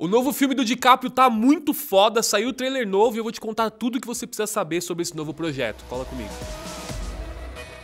O novo filme do DiCaprio tá muito foda, saiu o trailer novo e eu vou te contar tudo o que você precisa saber sobre esse novo projeto. Cola comigo.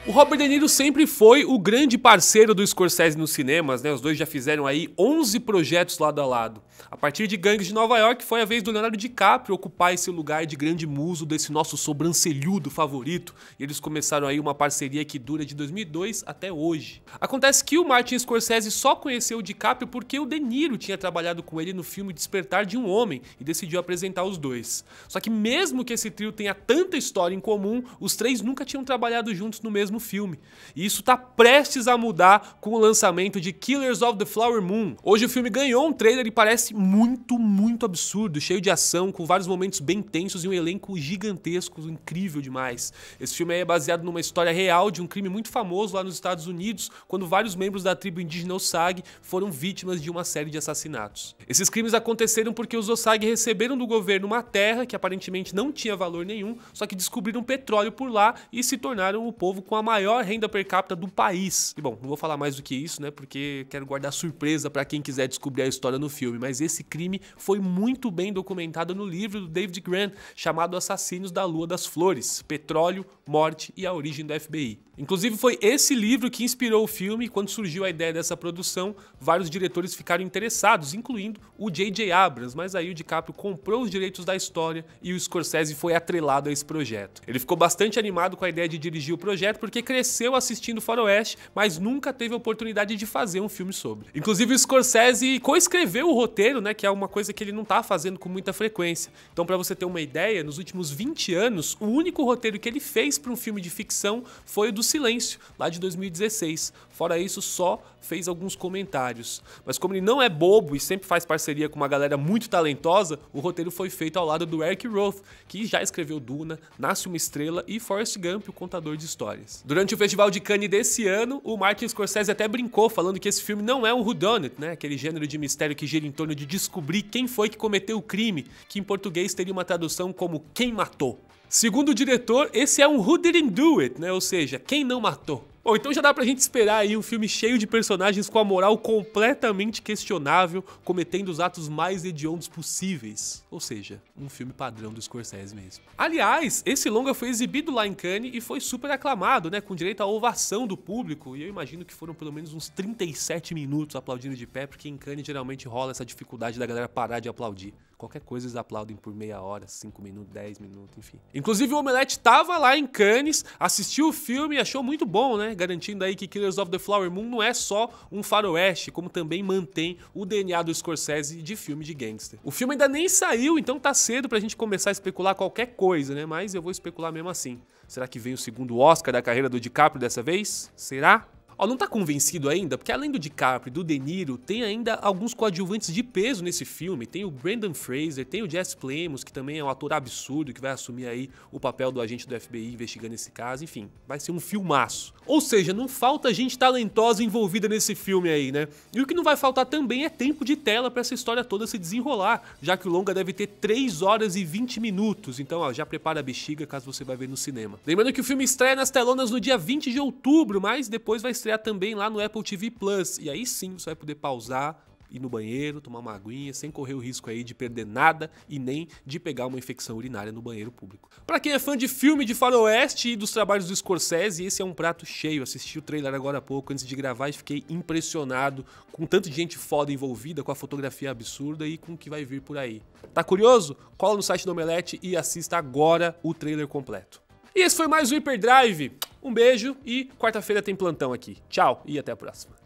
O Robert De Niro sempre foi o grande parceiro do Scorsese nos cinemas, né? Os dois já fizeram aí 11 projetos lado a lado. A partir de Gangues de Nova York foi a vez do Leonardo DiCaprio ocupar esse lugar de grande muso desse nosso sobrancelhudo favorito, e eles começaram aí uma parceria que dura de 2002 até hoje. Acontece que o Martin Scorsese só conheceu o DiCaprio porque o De Niro tinha trabalhado com ele no filme Despertar de um Homem e decidiu apresentar os dois. Só que mesmo que esse trio tenha tanta história em comum, os três nunca tinham trabalhado juntos no mesmo no filme. E isso está prestes a mudar com o lançamento de Killers of the Flower Moon. Hoje o filme ganhou um trailer e parece muito, muito absurdo, cheio de ação, com vários momentos bem tensos e um elenco gigantesco, incrível demais. Esse filme é baseado numa história real de um crime muito famoso lá nos Estados Unidos, quando vários membros da tribo indígena Osage foram vítimas de uma série de assassinatos. Esses crimes aconteceram porque os Osage receberam do governo uma terra que aparentemente não tinha valor nenhum, só que descobriram petróleo por lá e se tornaram o povo com a maior renda per capita do país. E bom, não vou falar mais do que isso, né? Porque quero guardar surpresa para quem quiser descobrir a história no filme. Mas esse crime foi muito bem documentado no livro do David Grant, chamado Assassinos da Lua das Flores: Petróleo, Morte e a Origem do FBI. Inclusive, foi esse livro que inspirou o filme. Quando surgiu a ideia dessa produção, vários diretores ficaram interessados, incluindo o J.J. Abrams, mas aí o DiCaprio comprou os direitos da história e o Scorsese foi atrelado a esse projeto. Ele ficou bastante animado com a ideia de dirigir o projeto porque porque cresceu assistindo Faroeste, mas nunca teve a oportunidade de fazer um filme sobre. Inclusive o Scorsese coescreveu o roteiro, né, que é uma coisa que ele não tá fazendo com muita frequência. Então para você ter uma ideia, nos últimos 20 anos, o único roteiro que ele fez para um filme de ficção foi o do Silêncio, lá de 2016. Fora isso, só fez alguns comentários. Mas como ele não é bobo e sempre faz parceria com uma galera muito talentosa, o roteiro foi feito ao lado do Eric Roth, que já escreveu Duna, Nasce uma Estrela e Forrest Gump, o contador de histórias. Durante o Festival de Cannes desse ano, o Martin Scorsese até brincou falando que esse filme não é um whodunit, né? Aquele gênero de mistério que gira em torno de descobrir quem foi que cometeu o crime, que em português teria uma tradução como quem matou. Segundo o diretor, esse é um who didn't do it, né? Ou seja, quem não matou. Bom, então já dá pra gente esperar aí um filme cheio de personagens com a moral completamente questionável, cometendo os atos mais hediondos possíveis. Ou seja, um filme padrão do Scorsese mesmo. Aliás, esse longa foi exibido lá em Cannes e foi super aclamado, né? Com direito à ovação do público. E eu imagino que foram pelo menos uns 37 minutos aplaudindo de pé, porque em Cannes geralmente rola essa dificuldade da galera parar de aplaudir. Qualquer coisa eles aplaudem por meia hora, cinco minutos, dez minutos, enfim. Inclusive o Omelete tava lá em Cannes, assistiu o filme e achou muito bom, né? Garantindo aí que Killers of the Flower Moon não é só um faroeste, como também mantém o DNA do Scorsese de filme de gangster. O filme ainda nem saiu, então tá cedo pra gente começar a especular qualquer coisa, né? Mas eu vou especular mesmo assim. Será que vem o segundo Oscar da carreira do DiCaprio dessa vez? Será? Ó, não tá convencido ainda? Porque além do DiCaprio e do De Niro, tem ainda alguns coadjuvantes de peso nesse filme. Tem o Brandon Fraser, tem o Jess Plemons, que também é um ator absurdo, que vai assumir aí o papel do agente do FBI investigando esse caso. Enfim, vai ser um filmaço. Ou seja, não falta gente talentosa envolvida nesse filme aí, né? E o que não vai faltar também é tempo de tela para essa história toda se desenrolar, já que o longa deve ter 3 horas e 20 minutos. Então, ó, já prepara a bexiga caso você vai ver no cinema. Lembrando que o filme estreia nas telonas no dia 20 de outubro, mas depois vai estrear também lá no Apple TV Plus. E aí sim você vai poder pausar, ir no banheiro, tomar uma aguinha, sem correr o risco aí de perder nada e nem de pegar uma infecção urinária no banheiro público. Para quem é fã de filme de faroeste e dos trabalhos do Scorsese, esse é um prato cheio. Assisti o trailer agora há pouco antes de gravar e fiquei impressionado com tanto de gente foda envolvida, com a fotografia absurda e com o que vai vir por aí. Tá curioso? Cola no site do Omelete e assista agora o trailer completo. E esse foi mais um Hyperdrive. Um beijo e quarta-feira tem plantão aqui. Tchau e até a próxima.